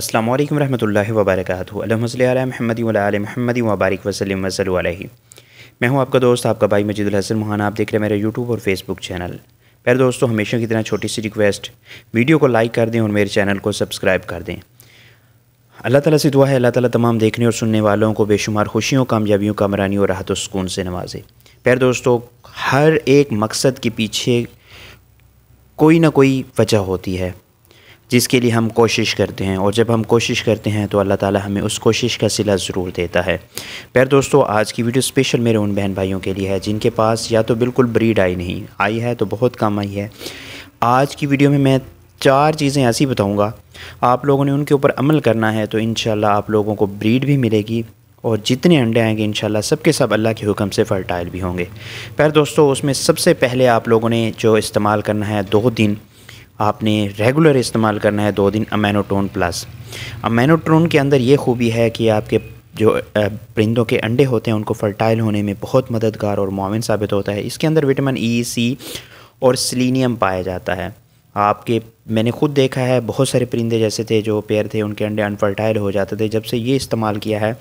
असल वरहमत ला वबरक महमदी महमदी वबारक वसलम वसल मैं हूं आपका दोस्त आपका भाई मजीद हसन मोहाना आप देख रहे हैं मेरे यूट्यूब और फेसबुक चैनल प्यारे दोस्तों हमेशा की तरह छोटी सी रिक्वेस्ट वीडियो को लाइक कर दें और मेरे चैनल को सब्सक्राइब कर दें अल्लाह ताला से दुआ है अल्लाह ताला तमाम देखने और सुनने वालों को बेशुमार खुशियों कामयाबियों कामरानी और राहत सुकून से नवाजे प्यारे दोस्तों हर एक मकसद के पीछे कोई ना कोई वजह होती है जिसके लिए हम कोशिश करते हैं और जब हम कोशिश करते हैं तो अल्लाह ताला हमें उस कोशिश का सिला ज़रूर देता है प्यार दोस्तों आज की वीडियो स्पेशल मेरे उन बहन भाइयों के लिए है जिनके पास या तो बिल्कुल ब्रीड आई नहीं आई है तो बहुत कम आई है आज की वीडियो में मैं चार चीज़ें ऐसी बताऊँगा आप लोगों ने उनके ऊपर अमल करना है तो इन आप लोगों को ब्रीड भी मिलेगी और जितने अंडे आएंगे इन सब के सब अल्लाह के हुक्म से फ़र्टाइल भी होंगे पर दोस्तों उसमें सबसे पहले आप लोगों ने जो इस्तेमाल करना है दो दिन आपने रेगुलर इस्तेमाल करना है दो दिन अमेनोटोन प्लस अमेनोट्रोन के अंदर ये खूबी है कि आपके जो परिंदों के अंडे होते हैं उनको फर्टाइल होने में बहुत मददगार और माविन साबित होता है इसके अंदर विटामिन ई e, सी और सिलीनियम पाया जाता है आपके मैंने खुद देखा है बहुत सारे परिंदे जैसे थे जो पेयर थे उनके अंडे अनफर्टाइल हो जाते थे जब से ये इस्तेमाल किया है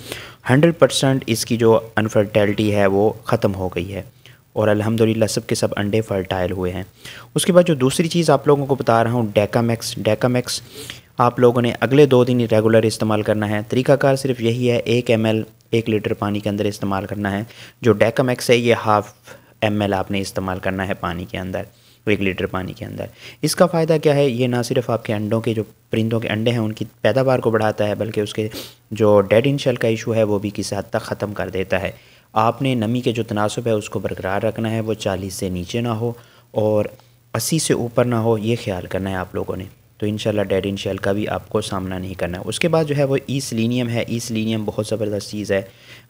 100 परसेंट इसकी जो अनफर्टाइलिटी है वो ख़त्म हो गई है और अल्हम्दुलिल्लाह सब के सब अंडे फर्टाइल हुए हैं उसके बाद जो दूसरी चीज़ आप लोगों को बता रहा हूँ डेकामैक्स डेकामैक्स आप लोगों ने अगले दो दिन रेगुलर इस्तेमाल करना है तरीकाकार सिर्फ यही है एक एम एक लीटर पानी के अंदर इस्तेमाल करना है जो डेकामैक्स है ये हाफ़ एम आपने इस्तेमाल करना है पानी के अंदर एक लीटर पानी के अंदर इसका फ़ायदा क्या है ये ना सिर्फ आपके अंडों के जो परिंदों के अंडे हैं उनकी पैदावार को बढ़ाता है बल्कि उसके जो डेड इन शेल का इशू है वो भी किसी हद तक ख़त्म कर देता है आपने नमी के जो तनासब है उसको बरकरार रखना है वो चालीस से नीचे ना हो और अस्सी से ऊपर ना हो ये ख्याल करना है आप लोगों ने तो इन डेड शेल का भी आपको सामना नहीं करना है उसके बाद जो है वो ई सिलीनियम है ई सिलीनियम बहुत ज़बरदस्त चीज़ है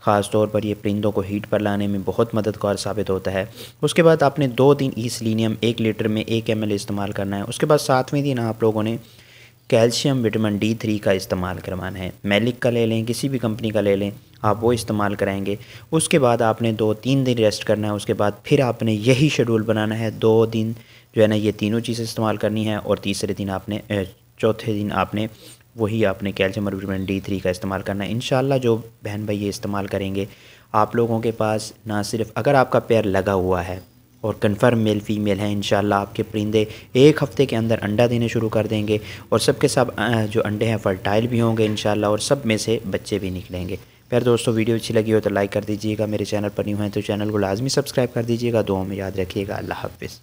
ख़ास तौर पर ये परिंदों को हीट पर लाने में बहुत मददगार साबित होता है उसके बाद आपने दो दिन ई सिलीनियम एक लीटर में एक एम इस्तेमाल करना है उसके बाद सातवें दिन आप लोगों ने कैल्शियम विटामिन डी थ्री का इस्तेमाल करवाना है मेलिक का ले लें किसी भी कंपनी का ले लें आप वो इस्तेमाल कराएंगे उसके बाद आपने दो तीन दिन रेस्ट करना है उसके बाद फिर आपने यही शेड्यूल बनाना है दो दिन जो है ना ये तीनों चीज़ें इस्तेमाल करनी है और तीसरे दिन आपने चौथे दिन आपने वही आपने कैल्शियम और विटामिन डी थ्री का इस्तेमाल करना है इन जो बहन भाई ये इस्तेमाल करेंगे आप लोगों के पास ना सिर्फ अगर आपका पैर लगा हुआ है और कन्फर्म मेल फीमेल हैं इन आपके परिंदे एक हफ़्ते के अंदर अंडा देने शुरू कर देंगे और सबके सब जो अंडे हैं फर्टाइल भी होंगे इन और सब में से बच्चे भी निकलेंगे फिर दोस्तों वीडियो अच्छी लगी हो तो लाइक कर दीजिएगा मेरे चैनल पर न्यू हैं तो चैनल को लाजमी सब्सक्राइब कर दीजिएगा दो में याद रखिएगा अल्लाह हाफिज़